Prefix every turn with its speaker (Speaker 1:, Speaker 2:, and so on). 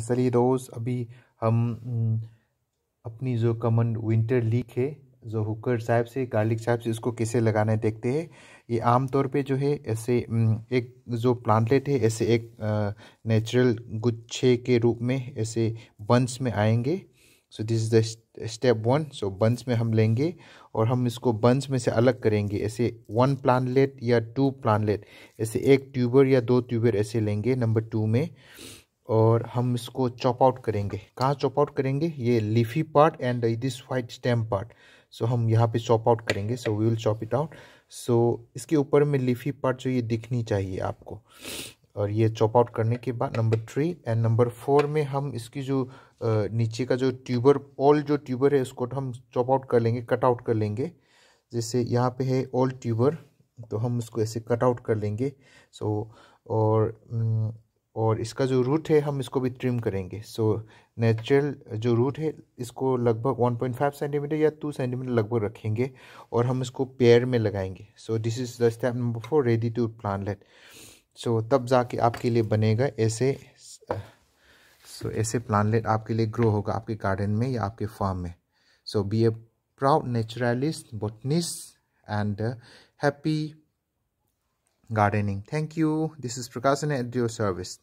Speaker 1: सरी रोज़ अभी हम अपनी जो कमन विंटर लीक है जो हुकर साहब से गार्लिक साहब से उसको कैसे लगाना है देखते हैं ये आमतौर पे जो है ऐसे एक जो प्लांटलेट है ऐसे एक नेचुरल गुच्छे के रूप में ऐसे बंस में आएंगे so this is the step one so बंस में हम लेंगे और हम इसको बंस में से अलग करेंगे ऐसे वन प्लानलेट या टू प्लानलेट ऐसे एक ट्यूबर या दो ट्यूबर ऐसे लेंगे नंबर टू में और हम इसको चॉप आउट करेंगे कहाँ चॉप आउट करेंगे ये leafy part and this white stem part so हम यहाँ पे चॉप आउट करेंगे so we will chop it out so इसके ऊपर में लीफी पार्ट जो ये दिखनी चाहिए आपको और ये चॉप आउट करने के बाद number three and number four में हम इसकी जो नीचे का जो ट्यूबर ऑल जो ट्यूबर है उसको हम चॉप आउट कर लेंगे कट आउट कर लेंगे जैसे यहाँ पे है ऑल ट्यूबर तो हम उसको ऐसे कट आउट कर लेंगे सो और और इसका जो रूट है हम इसको भी ट्रिम करेंगे सो नेचुरल जो रूट है इसको लगभग 1.5 सेंटीमीटर या 2 सेंटीमीटर लगभग रखेंगे और हम इसको पेयर में लगाएंगे so this is the step number four ready to plantlet so तब जाके आपके लिए बनेगा ऐसे सो so, ऐसे प्लानलेट आपके लिए ग्रो होगा आपके गार्डन में या आपके फार्म में so be a proud naturalist botanist and happy gardening. Thank you. This is Prakasan at your service.